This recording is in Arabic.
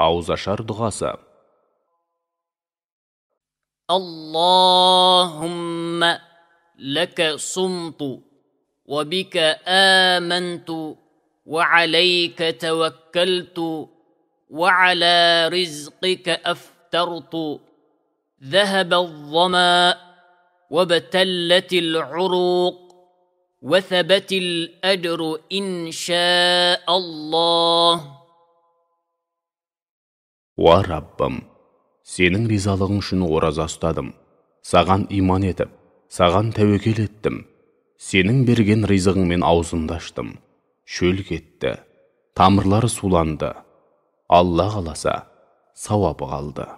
أعوز شرد غاسة اللهم لك صمت وبك آمنت وعليك توكلت وعلى رزقك أفترت ذهب الظمأ وابتلت العروق وثبت الأجر إن شاء الله уа раббым сенің ризалығың үшін ораза ұстадым саған иман етіп саған тәуекел еттім сенің берген ризығыңмен аузымды аштым шөл кетті тамырлары суланды алла қаласа сауабы қалды